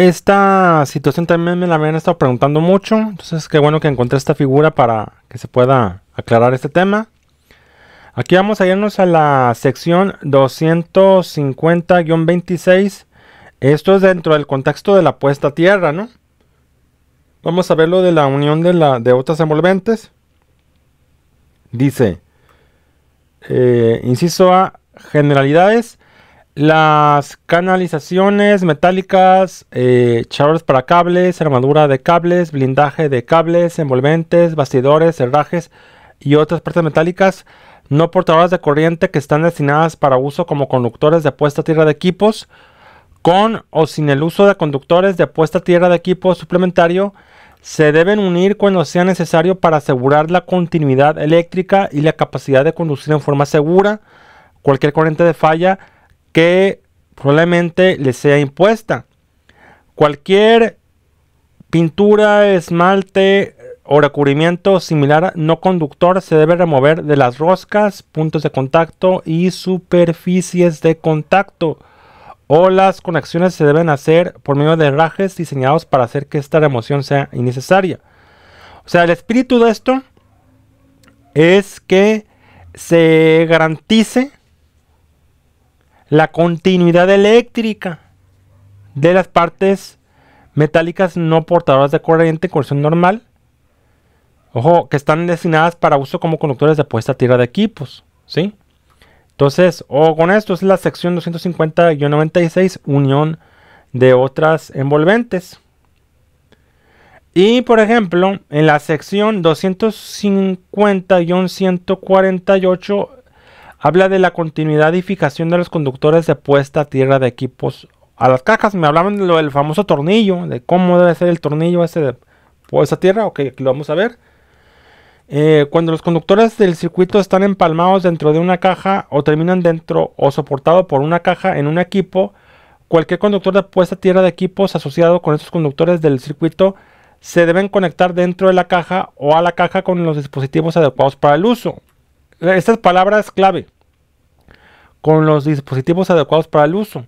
Esta situación también me la habían estado preguntando mucho, entonces qué bueno que encontré esta figura para que se pueda aclarar este tema. Aquí vamos a irnos a la sección 250-26. Esto es dentro del contexto de la puesta a tierra, ¿no? Vamos a ver lo de la unión de, la, de otras envolventes. Dice, eh, inciso A, generalidades las canalizaciones metálicas, eh, charros para cables, armadura de cables, blindaje de cables, envolventes, bastidores, cerrajes y otras partes metálicas no portadoras de corriente que están destinadas para uso como conductores de puesta a tierra de equipos, con o sin el uso de conductores de puesta a tierra de equipos suplementario, se deben unir cuando sea necesario para asegurar la continuidad eléctrica y la capacidad de conducir en forma segura. Cualquier corriente de falla que probablemente le sea impuesta. Cualquier pintura, esmalte eh, o recubrimiento similar no conductor se debe remover de las roscas, puntos de contacto y superficies de contacto. O las conexiones se deben hacer por medio de herrajes diseñados para hacer que esta remoción sea innecesaria. O sea, el espíritu de esto es que se garantice la continuidad eléctrica de las partes metálicas no portadoras de corriente en corrección normal. Ojo, que están destinadas para uso como conductores de puesta a tierra de equipos. ¿sí? Entonces, o con esto es la sección 250-96, unión de otras envolventes. Y por ejemplo, en la sección 250-148 Habla de la continuidad y fijación de los conductores de puesta a tierra de equipos a las cajas. Me hablaban lo del famoso tornillo, de cómo debe ser el tornillo ese de puesta a tierra. Ok, aquí lo vamos a ver. Eh, cuando los conductores del circuito están empalmados dentro de una caja o terminan dentro o soportado por una caja en un equipo, cualquier conductor de puesta a tierra de equipos asociado con estos conductores del circuito se deben conectar dentro de la caja o a la caja con los dispositivos adecuados para el uso estas palabras clave con los dispositivos adecuados para el uso.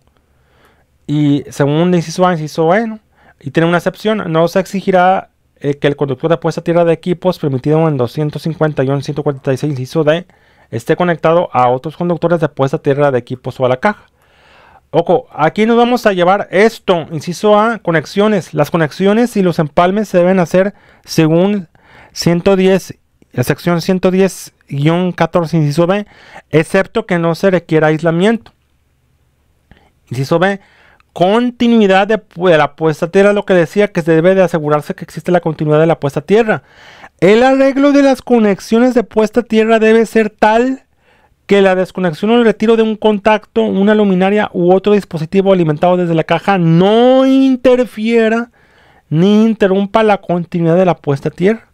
Y según inciso A, inciso E, y tiene una excepción, no se exigirá eh, que el conductor de puesta a tierra de equipos permitido en 251-146 inciso D esté conectado a otros conductores de puesta a tierra de equipos o a la caja. Ojo, aquí nos vamos a llevar esto, inciso A, conexiones. Las conexiones y los empalmes se deben hacer según 110 la sección 110-14, inciso B, excepto que no se requiera aislamiento. Inciso B, continuidad de, la puesta a tierra, lo que decía que se debe de asegurarse que existe la continuidad de la puesta a tierra. El arreglo de las conexiones de puesta a tierra debe ser tal que la desconexión o el retiro de un contacto, una luminaria u otro dispositivo alimentado desde la caja no interfiera ni interrumpa la continuidad de la puesta a tierra.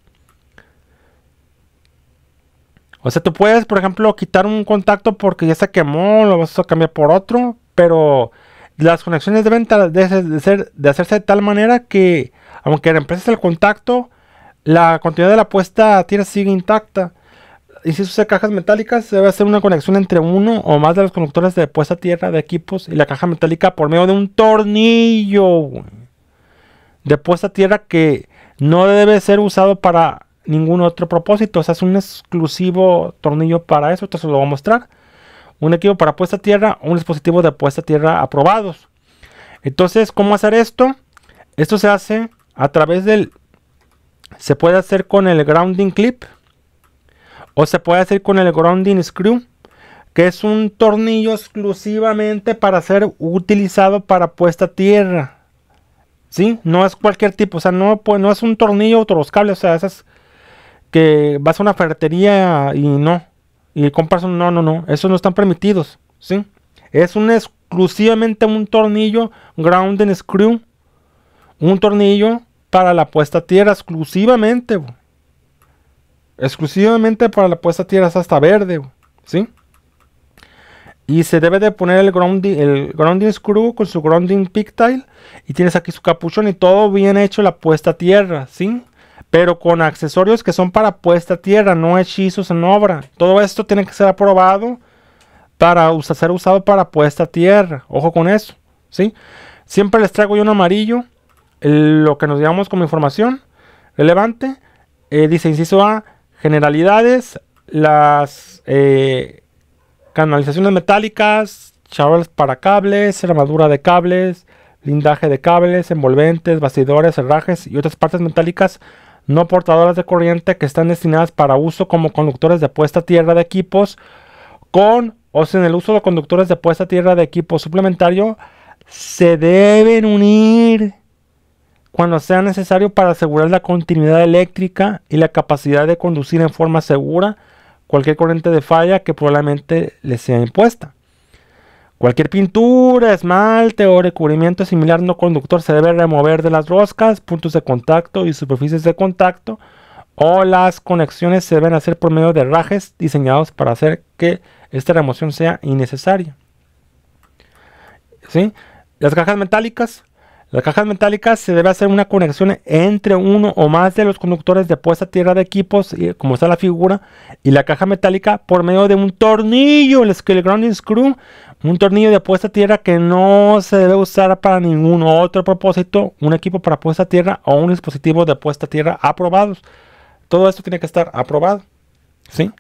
O sea, tú puedes, por ejemplo, quitar un contacto porque ya se quemó, lo vas a cambiar por otro, pero las conexiones deben de, ser, de hacerse de tal manera que, aunque reemplaces el contacto, la continuidad de la puesta a tierra sigue intacta. Y si se cajas metálicas, debe hacer una conexión entre uno o más de los conductores de puesta a tierra de equipos y la caja metálica por medio de un tornillo de puesta a tierra que no debe ser usado para ningún otro propósito. O sea, es un exclusivo tornillo para eso. Entonces lo voy a mostrar. Un equipo para puesta a tierra, un dispositivo de puesta a tierra aprobados. Entonces, ¿cómo hacer esto? Esto se hace a través del... Se puede hacer con el grounding clip. O se puede hacer con el grounding screw. Que es un tornillo exclusivamente para ser utilizado para puesta a tierra. ¿Sí? No es cualquier tipo. O sea, no, pues, no es un tornillo o los cables. O sea, esas que vas a una ferretería y no, y compras un, no, no, no, esos no están permitidos, ¿sí? Es un exclusivamente un tornillo Grounding screw, un tornillo para la puesta a tierra exclusivamente, exclusivamente para la puesta a tierra es hasta verde, ¿sí? Y se debe de poner el grounding, el grounding screw con su grounding pigtail. Y tienes aquí su capuchón y todo bien hecho la puesta a tierra, ¿sí? pero con accesorios que son para puesta a tierra, no hechizos en obra. Todo esto tiene que ser aprobado para usar, ser usado para puesta a tierra. Ojo con eso, ¿sí? Siempre les traigo yo un amarillo, lo que nos llevamos como información relevante. Eh, dice inciso A, generalidades, las eh, canalizaciones metálicas, chavales para cables, armadura de cables, lindaje de cables, envolventes, bastidores, herrajes y otras partes metálicas no portadoras de corriente que están destinadas para uso como conductores de puesta a tierra de equipos con o sin el uso de conductores de puesta a tierra de equipos suplementario se deben unir cuando sea necesario para asegurar la continuidad eléctrica y la capacidad de conducir en forma segura cualquier corriente de falla que probablemente le sea impuesta. Cualquier pintura, esmalte o recubrimiento similar no conductor se debe remover de las roscas, puntos de contacto y superficies de contacto o las conexiones se deben hacer por medio de rajes diseñados para hacer que esta remoción sea innecesaria. ¿Sí? Las cajas metálicas la caja metálica se debe hacer una conexión entre uno o más de los conductores de puesta a tierra de equipos, como está la figura, y la caja metálica por medio de un tornillo, el grounding screw, un tornillo de puesta a tierra que no se debe usar para ningún otro propósito, un equipo para puesta a tierra o un dispositivo de puesta a tierra aprobados. Todo esto tiene que estar aprobado, ¿sí?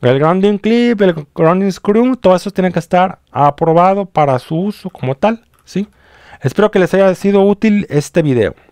El grounding clip, el grounding screw, todo eso tiene que estar aprobado para su uso como tal, ¿sí? Espero que les haya sido útil este video.